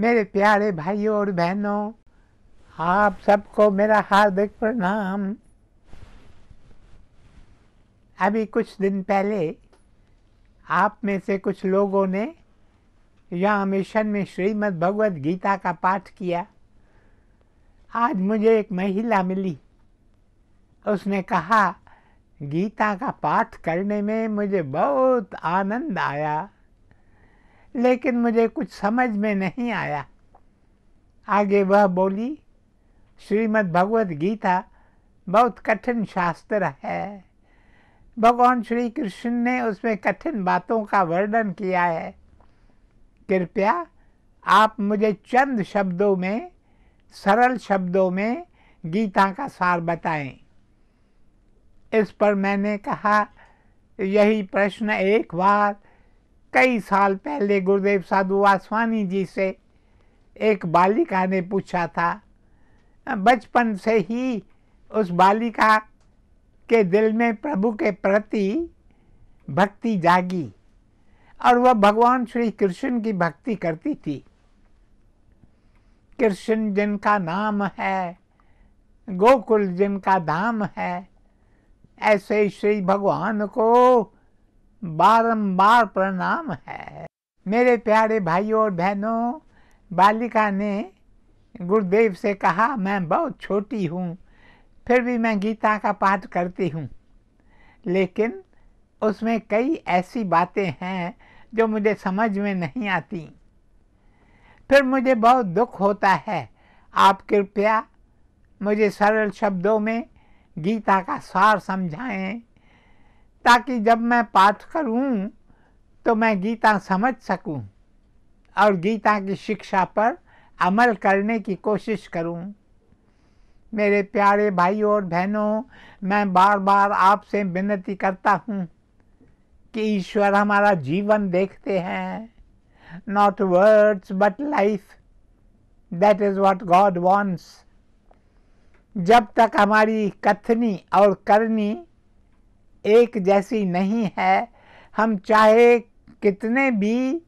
मेरे प्यारे भाइयों और बहनों आप सबको मेरा हार्दिक प्रणाम अभी कुछ दिन पहले आप में से कुछ लोगों ने यहाँ मिशन में श्रीमद् भगवत गीता का पाठ किया आज मुझे एक महिला मिली उसने कहा गीता का पाठ करने में मुझे बहुत आनंद आया लेकिन मुझे कुछ समझ में नहीं आया आगे वह बोली श्रीमद् भगवत गीता बहुत कठिन शास्त्र है भगवान श्री कृष्ण ने उसमें कठिन बातों का वर्णन किया है कृपया आप मुझे चंद शब्दों में सरल शब्दों में गीता का सार बताएं इस पर मैंने कहा यही प्रश्न एक बार कई साल पहले गुरुदेव साधु वासवानी जी से एक बालिका ने पूछा था बचपन से ही उस बालिका के दिल में प्रभु के प्रति भक्ति जागी और वह भगवान श्री कृष्ण की भक्ति करती थी कृष्ण जिनका नाम है गोकुल जिनका धाम है ऐसे श्री भगवान को बारंबार प्रणाम है मेरे प्यारे भाइयों और बहनों बालिका ने गुरुदेव से कहा मैं बहुत छोटी हूँ फिर भी मैं गीता का पाठ करती हूँ लेकिन उसमें कई ऐसी बातें हैं जो मुझे समझ में नहीं आती फिर मुझे बहुत दुख होता है आप कृपया मुझे सरल शब्दों में गीता का सार समझाएं ताकि जब मैं पाठ करूं तो मैं गीता समझ सकूं और गीता की शिक्षा पर अमल करने की कोशिश करूं मेरे प्यारे भाई और बहनों मैं बार बार आपसे विनती करता हूं कि ईश्वर हमारा जीवन देखते हैं not words but life that is what God wants जब तक हमारी कथनी और करनी एक जैसी नहीं है हम चाहे कितने भी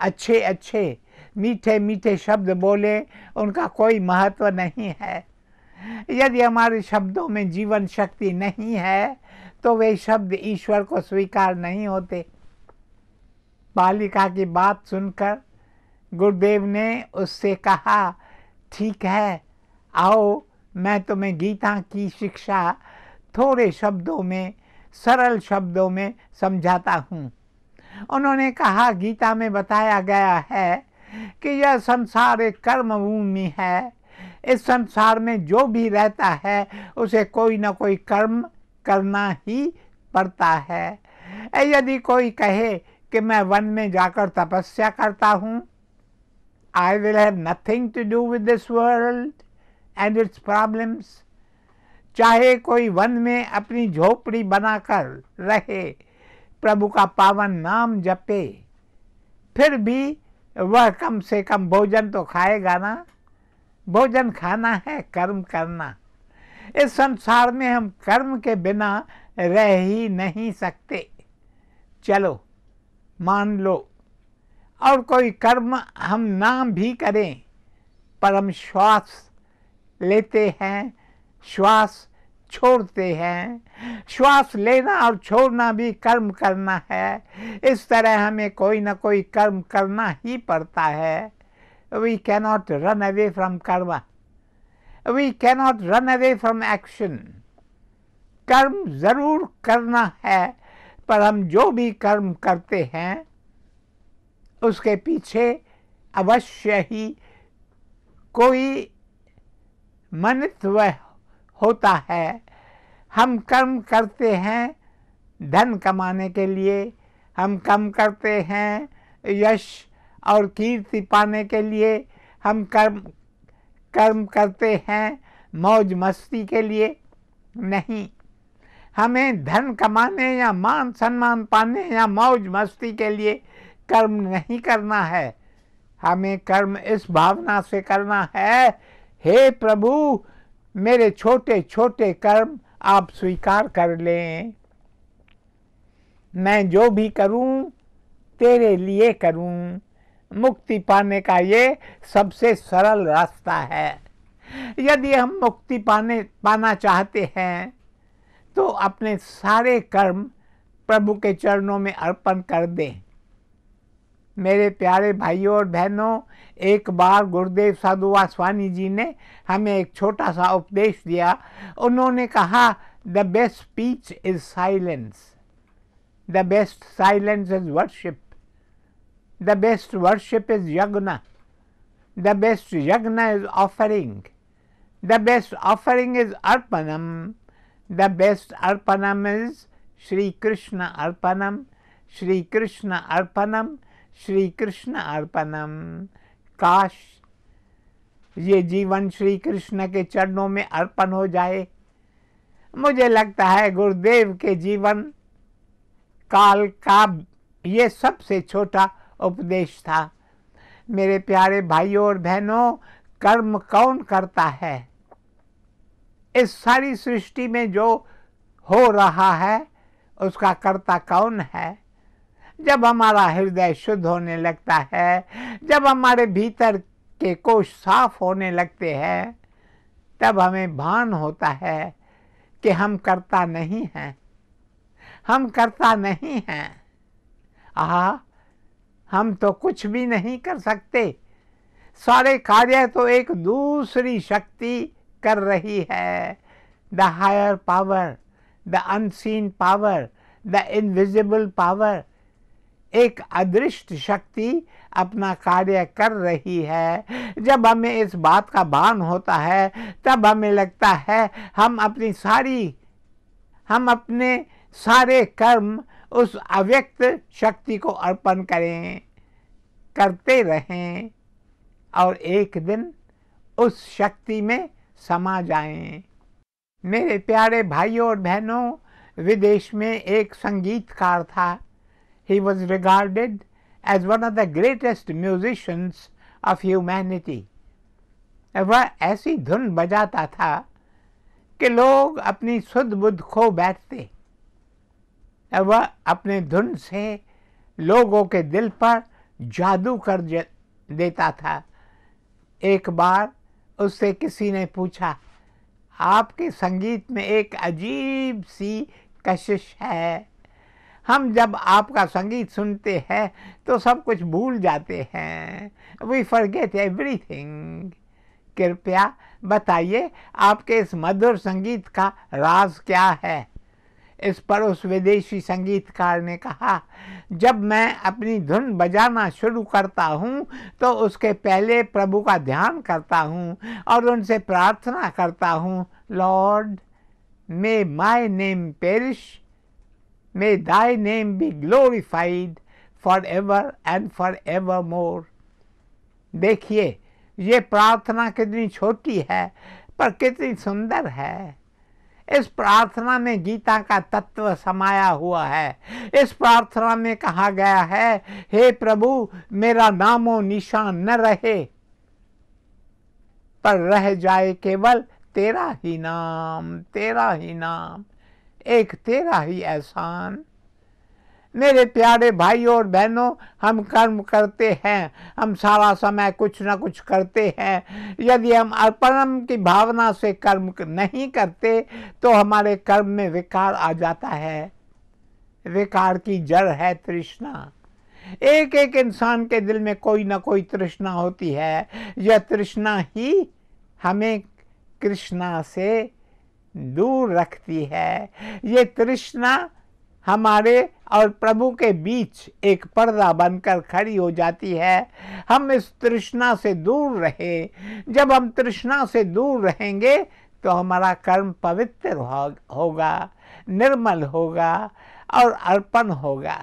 अच्छे अच्छे मीठे मीठे शब्द बोले उनका कोई महत्व नहीं है यदि हमारे शब्दों में जीवन शक्ति नहीं है तो वे शब्द ईश्वर को स्वीकार नहीं होते बालिका की बात सुनकर गुरुदेव ने उससे कहा ठीक है आओ मैं तुम्हें गीता की शिक्षा थोड़े शब्दों में सरल शब्दों में समझाता हूँ उन्होंने कहा गीता में बताया गया है कि यह संसार एक कर्म भूमि है इस संसार में जो भी रहता है उसे कोई ना कोई कर्म करना ही पड़ता है यदि कोई कहे कि मैं वन में जाकर तपस्या करता हूँ I will have nothing to do with this world and its problems चाहे कोई वन में अपनी झोपड़ी बनाकर रहे प्रभु का पावन नाम जपे फिर भी वह कम से कम भोजन तो खाएगा ना भोजन खाना है कर्म करना इस संसार में हम कर्म के बिना रह ही नहीं सकते चलो मान लो और कोई कर्म हम नाम भी करें पर हम श्वास लेते हैं श्वास छोड़ते हैं श्वास लेना और छोड़ना भी कर्म करना है इस तरह हमें कोई ना कोई कर्म करना ही पड़ता है we cannot run away from karma we cannot run away from action कर्म ज़रूर करना है पर हम जो भी कर्म करते हैं उसके पीछे अवश्य ही कोई मनित्व होता है हम कर्म करते हैं धन कमाने के लिए हम कर्म करते हैं यश और कीर्ति पाने के लिए हम कर्म कर्म करते हैं मौज मस्ती के लिए नहीं हमें धन कमाने या मान सम्मान पाने या मौज मस्ती के लिए कर्म नहीं करना है हमें कर्म इस भावना से करना है हे प्रभु मेरे छोटे छोटे कर्म आप स्वीकार कर लें मैं जो भी करूं तेरे लिए करूं मुक्ति पाने का ये सबसे सरल रास्ता है यदि हम मुक्ति पाने पाना चाहते हैं तो अपने सारे कर्म प्रभु के चरणों में अर्पण कर दें मेरे प्यारे भाइयों और बहनों एक बार गुरुदेव साधु वासवानी जी ने हमें एक छोटा सा उपदेश दिया उन्होंने कहा the best speech is silence the best silence is worship the best worship is yajna the best yajna is offering the best offering is arpanam the best arpanam is Shri Krishna arpanam Shri Krishna arpanam Shri Krishna arpanam काश ये जीवन श्री कृष्ण के चरणों में अर्पण हो जाए मुझे लगता है गुरुदेव के जीवन काल का ये सबसे छोटा उपदेश था मेरे प्यारे भाइयों और बहनों कर्म कौन करता है इस सारी सृष्टि में जो हो रहा है उसका कर्ता कौन है जब हमारा हृदय शुद्ध होने लगता है जब हमारे भीतर के कोष साफ होने लगते हैं तब हमें भान होता है कि हम करता नहीं हैं हम करता नहीं हैं आह हम तो कुछ भी नहीं कर सकते सारे कार्य तो एक दूसरी शक्ति कर रही है the higher power the unseen power the invisible power एक अदृष्ट शक्ति अपना कार्य कर रही है जब हमें इस बात का भान होता है तब हमें लगता है हम अपनी सारी हम अपने सारे कर्म उस अव्यक्त शक्ति को अर्पण करें करते रहें और एक दिन उस शक्ति में समा जाएं। मेरे प्यारे भाइयों और बहनों विदेश में एक संगीतकार था he was regarded as one of the greatest musicians of humanity. वह ऐसी धुन बजाता था कि लोग अपनी सुध बुद्ध खो बैठते वह अपने धुन से लोगों के दिल पर जादू कर देता था एक बार उससे किसी ने पूछा आपके संगीत में एक अजीब सी कशिश है हम जब आपका संगीत सुनते हैं तो सब कुछ भूल जाते हैं वी फॉरगेट एवरीथिंग कृपया बताइए आपके इस मधुर संगीत का राज क्या है इस पर उस विदेशी संगीतकार ने कहा जब मैं अपनी धुन बजाना शुरू करता हूँ तो उसके पहले प्रभु का ध्यान करता हूँ और उनसे प्रार्थना करता हूँ Lord may my name perish May thy name be glorified forever and forevermore. देखिए ये प्रार्थना कितनी छोटी है पर कितनी सुंदर है इस प्रार्थना में गीता का तत्व समाया हुआ है इस प्रार्थना में कहा गया है हे प्रभु मेरा नामो निशान न रहे पर रह जाए केवल तेरा ही नाम तेरा ही नाम एक तेरा ही एहसान मेरे प्यारे भाई और बहनों हम कर्म करते हैं हम सारा समय कुछ ना कुछ करते हैं यदि हम अर्पणम की भावना से कर्म नहीं करते तो हमारे कर्म में विकार आ जाता है विकार की जड़ है तृष्णा एक एक इंसान के दिल में कोई ना कोई तृष्णा होती है यह तृष्णा ही हमें कृष्णा से दूर रखती है ये तृष्णा हमारे और प्रभु के बीच एक पर्दा बनकर खड़ी हो जाती है हम इस तृष्णा से दूर रहे जब हम तृष्णा से दूर रहेंगे तो हमारा कर्म पवित्र होगा निर्मल होगा और अर्पण होगा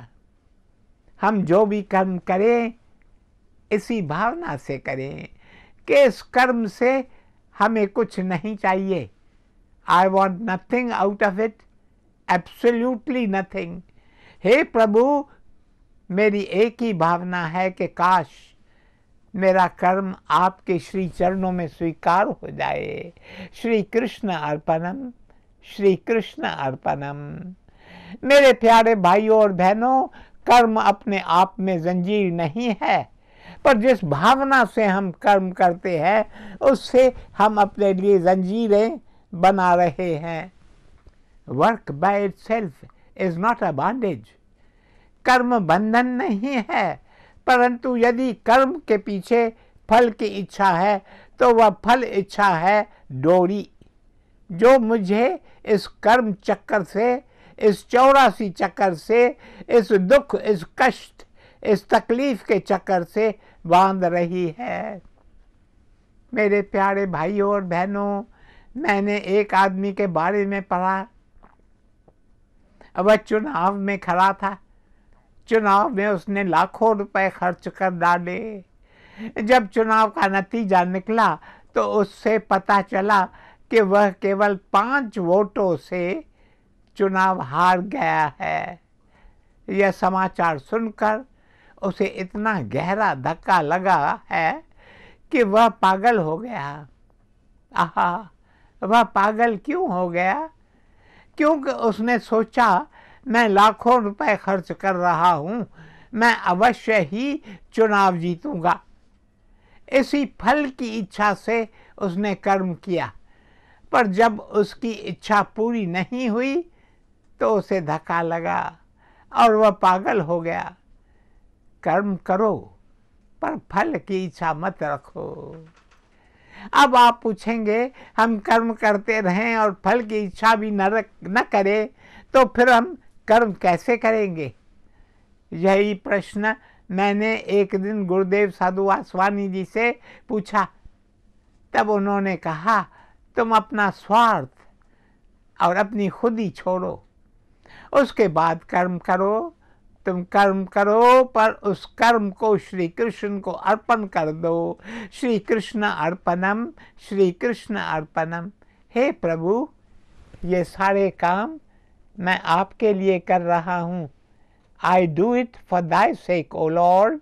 हम जो भी कर्म करें इसी भावना से करें कि इस कर्म से हमें कुछ नहीं चाहिए I want nothing out of it, absolutely nothing. हे प्रभु मेरी एक ही भावना है कि काश मेरा कर्म आपके श्री चरणों में स्वीकार हो जाए श्री कृष्ण अर्पणम श्री कृष्ण अर्पणम मेरे प्यारे भाइयों और बहनों कर्म अपने आप में जंजीर नहीं है पर जिस भावना से हम कर्म करते हैं उससे हम अपने लिए जंजीरें बना रहे हैं work by itself is not a bondage कर्म बंधन नहीं है परंतु यदि कर्म के पीछे फल की इच्छा है तो वह फल इच्छा है डोरी जो मुझे इस कर्म चक्कर से इस चौरासी चक्कर से इस दुख इस कष्ट इस तकलीफ के चक्कर से बांध रही है मेरे प्यारे भाइयों और बहनों मैंने एक आदमी के बारे में पढ़ा वह चुनाव में खड़ा था चुनाव में उसने लाखों रुपए खर्च कर डाले जब चुनाव का नतीजा निकला तो उससे पता चला कि वह केवल पांच वोटों से चुनाव हार गया है यह समाचार सुनकर उसे इतना गहरा धक्का लगा है कि वह पागल हो गया आहा वह पागल क्यों हो गया क्योंकि उसने सोचा मैं लाखों रुपए खर्च कर रहा हूँ मैं अवश्य ही चुनाव जीतूंगा इसी फल की इच्छा से उसने कर्म किया पर जब उसकी इच्छा पूरी नहीं हुई तो उसे धक्का लगा और वह पागल हो गया कर्म करो पर फल की इच्छा मत रखो अब आप पूछेंगे हम कर्म करते रहें और फल की इच्छा भी न न करें तो फिर हम कर्म कैसे करेंगे यही प्रश्न मैंने एक दिन गुरुदेव साधु आसवानी जी से पूछा तब उन्होंने कहा तुम अपना स्वार्थ और अपनी खुदी छोड़ो उसके बाद कर्म करो तुम कर्म करो पर उस कर्म को श्री कृष्ण को अर्पण कर दो श्री कृष्ण अर्पणम श्री कृष्ण अर्पणम हे प्रभु ये सारे काम मैं आपके लिए कर रहा हूँ I do it for thy sake O Lord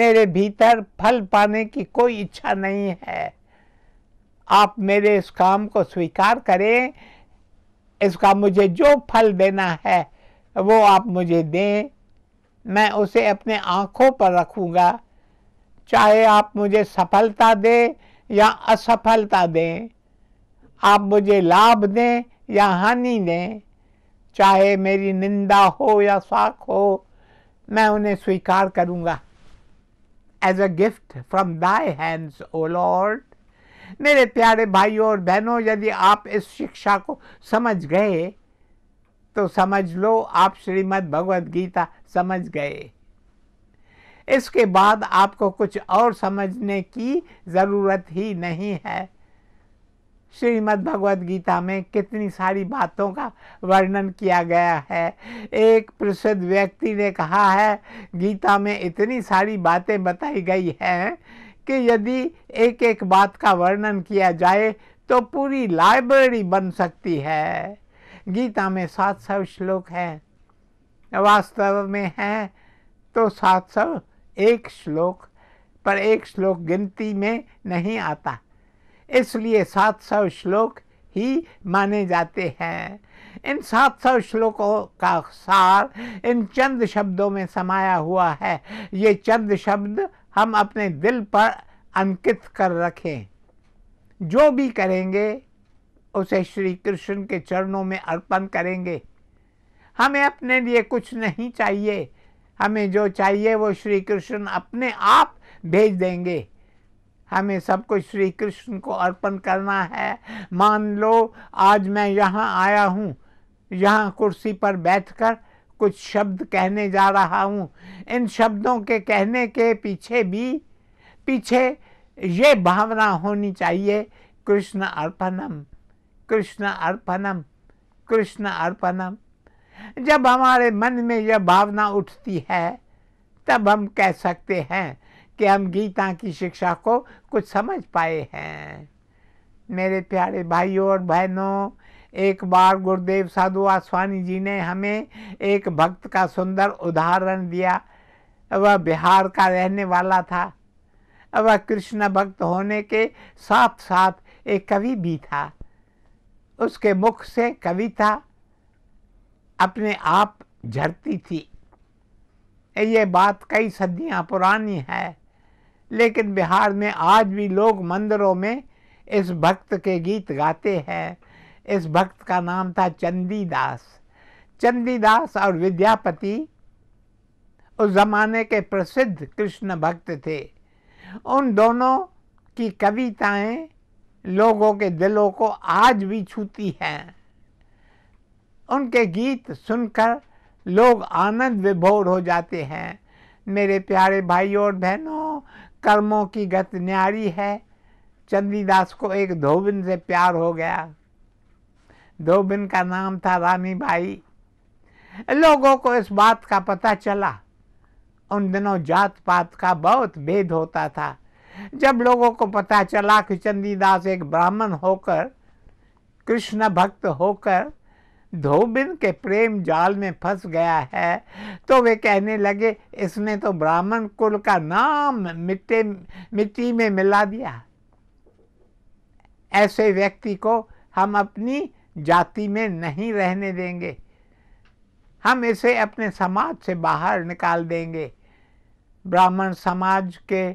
मेरे भीतर फल पाने की कोई इच्छा नहीं है आप मेरे इस काम को स्वीकार करें इसका मुझे जो फल देना है वो आप मुझे दें मैं उसे अपने आँखों पर रखूँगा चाहे आप मुझे सफलता दें या असफलता दें आप मुझे लाभ दें या हानि दें चाहे मेरी निंदा हो या साख हो मैं उन्हें स्वीकार करूँगा as a gift from thy hands O Lord मेरे प्यारे भाइयों और बहनों यदि आप इस शिक्षा को समझ गए तो समझ लो आप श्रीमद् भगवद गीता समझ गए इसके बाद आपको कुछ और समझने की ज़रूरत ही नहीं है श्रीमद् भगवद गीता में कितनी सारी बातों का वर्णन किया गया है एक प्रसिद्ध व्यक्ति ने कहा है गीता में इतनी सारी बातें बताई गई हैं कि यदि एक एक बात का वर्णन किया जाए तो पूरी लाइब्रेरी बन सकती है गीता में सात सौ श्लोक है वास्तव में है तो सात सौ एक श्लोक पर एक श्लोक गिनती में नहीं आता इसलिए सात सौ श्लोक ही माने जाते हैं इन सात सौ श्लोकों का सार इन चंद शब्दों में समाया हुआ है ये चंद शब्द हम अपने दिल पर अंकित कर रखें जो भी करेंगे उसे श्री कृष्ण के चरणों में अर्पण करेंगे हमें अपने लिए कुछ नहीं चाहिए हमें जो चाहिए वो श्री कृष्ण अपने आप भेज देंगे हमें सब कुछ श्री कृष्ण को अर्पण करना है मान लो आज मैं यहाँ आया हूँ यहाँ कुर्सी पर बैठकर कुछ शब्द कहने जा रहा हूँ इन शब्दों के कहने के पीछे भी पीछे ये भावना होनी चाहिए कृष्ण अर्पणम कृष्ण अर्पणम कृष्ण अर्पणम जब हमारे मन में यह भावना उठती है तब हम कह सकते हैं कि हम गीता की शिक्षा को कुछ समझ पाए हैं मेरे प्यारे भाइयों और बहनों एक बार गुरुदेव साधु आसवानी जी ने हमें एक भक्त का सुंदर उदाहरण दिया वह बिहार का रहने वाला था वह कृष्ण भक्त होने के साथ साथ एक कवि भी था उसके मुख से कविता अपने आप झरती थी ये बात कई सदियां पुरानी है लेकिन बिहार में आज भी लोग मंदिरों में इस भक्त के गीत गाते हैं इस भक्त का नाम था चंदीदास चंदीदास और विद्यापति उस जमाने के प्रसिद्ध कृष्ण भक्त थे उन दोनों की कविताएं लोगों के दिलों को आज भी छूती हैं उनके गीत सुनकर लोग आनंद विभोर हो जाते हैं मेरे प्यारे भाई और बहनों कर्मों की गत न्यारी है चंदीदास को एक धोबिन से प्यार हो गया धोबिन का नाम था रानी भाई लोगों को इस बात का पता चला उन दिनों जात पात का बहुत भेद होता था जब लोगों को पता चला कि चंदीदास एक ब्राह्मण होकर कृष्ण भक्त होकर धोबिन के प्रेम जाल में फंस गया है तो वे कहने लगे इसने तो ब्राह्मण कुल का नाम मिट्टे मिट्टी में मिला दिया ऐसे व्यक्ति को हम अपनी जाति में नहीं रहने देंगे हम इसे अपने समाज से बाहर निकाल देंगे ब्राह्मण समाज के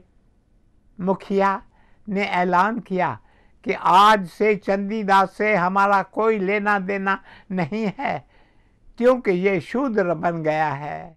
मुखिया ने ऐलान किया कि आज से चंदीदास से हमारा कोई लेना देना नहीं है क्योंकि ये शूद्र बन गया है